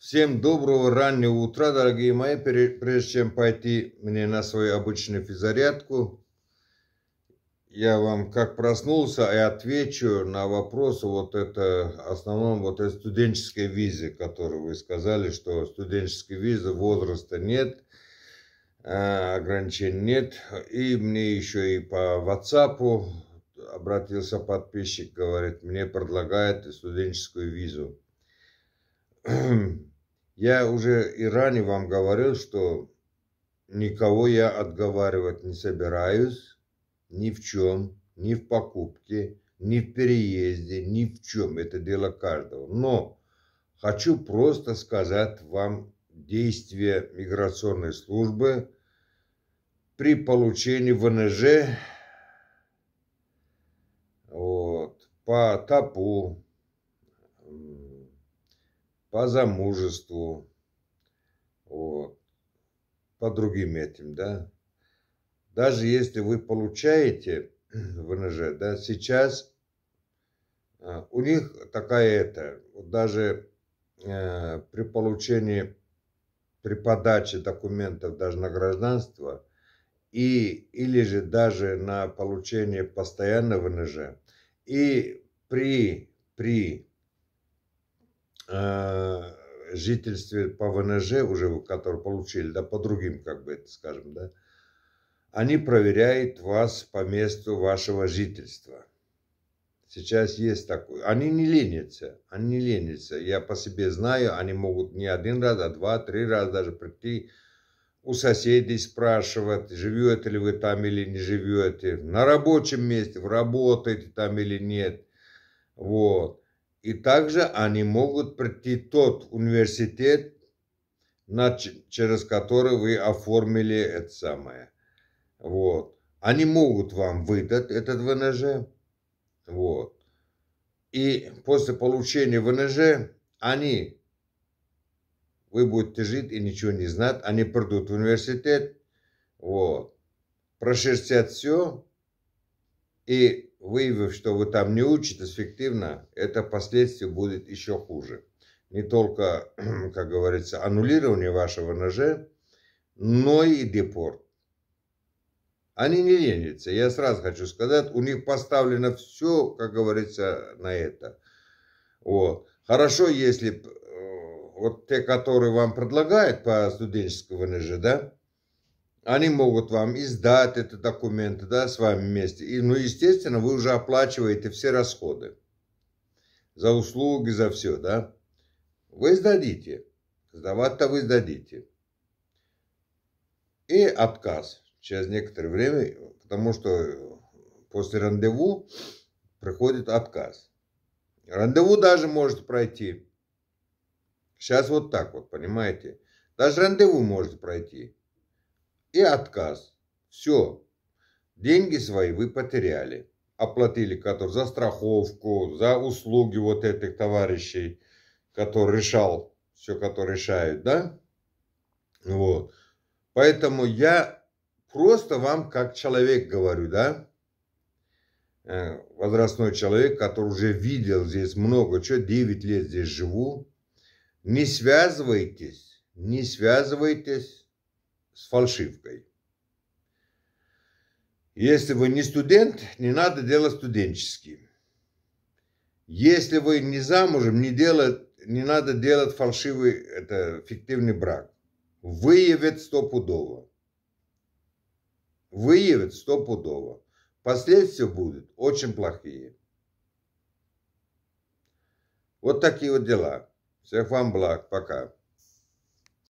Всем доброго раннего утра, дорогие мои. Прежде чем пойти мне на свою обычную физарядку, я вам как проснулся и отвечу на вопрос вот это, основном вот этой студенческой визы, которую вы сказали, что студенческой визы возраста нет, а, ограничений нет. И мне еще и по WhatsApp обратился подписчик, говорит, мне предлагают студенческую визу. Я уже и ранее вам говорил, что никого я отговаривать не собираюсь, ни в чем, ни в покупке, ни в переезде, ни в чем. Это дело каждого. Но хочу просто сказать вам действия миграционной службы при получении ВНЖ вот, по ТАПу, по замужеству, вот, по другим этим, да. Даже если вы получаете ВНЖ, да, сейчас а, у них такая это, даже э, при получении, при подаче документов даже на гражданство и, или же даже на получение постоянного ВНЖ и при, при а, жительстве по ВНЖ, уже которые получили, да, по другим, как бы это скажем, да, они проверяют вас по месту вашего жительства. Сейчас есть такое. Они не ленятся, они не ленятся. Я по себе знаю, они могут не один раз, а два, три раза даже прийти у соседей спрашивать, живете ли вы там или не живете, на рабочем месте, вы работаете там или нет. Вот. И также они могут прийти тот университет, через который вы оформили это самое. Вот. Они могут вам выдать этот ВНЖ. Вот. И после получения ВНЖ они, вы будете жить и ничего не знать, они придут в университет, вот, прошерстят все, и выявив, что вы там не учитесь эффективно, это впоследствии будет еще хуже. Не только, как говорится, аннулирование вашего ножа, но и депорт. Они не ленятся, я сразу хочу сказать, у них поставлено все, как говорится, на это. Вот. Хорошо, если э, вот те, которые вам предлагают по студенческому НЖ, да, они могут вам издать этот документ, да, с вами вместе. И, ну, естественно, вы уже оплачиваете все расходы за услуги, за все, да. Вы сдадите, сдавать-то вы сдадите. И отказ через некоторое время, потому что после рандеву приходит отказ. Рандеву даже может пройти. Сейчас вот так вот, понимаете? Даже рандеву может пройти и отказ. Все. Деньги свои вы потеряли. Оплатили который за страховку, за услуги вот этих товарищей, который решал все, которые решают, да? Вот. Поэтому я просто вам как человек говорю, да? Э, возрастной человек, который уже видел здесь много чего, 9 лет здесь живу, не связывайтесь, не связывайтесь с фальшивкой. Если вы не студент, не надо делать студенческие. Если вы не замужем, не, делать, не надо делать фальшивый, это фиктивный брак. Выявит стопудово. Выявит стопудово. Последствия будут очень плохие. Вот такие вот дела. Всех вам благ. Пока.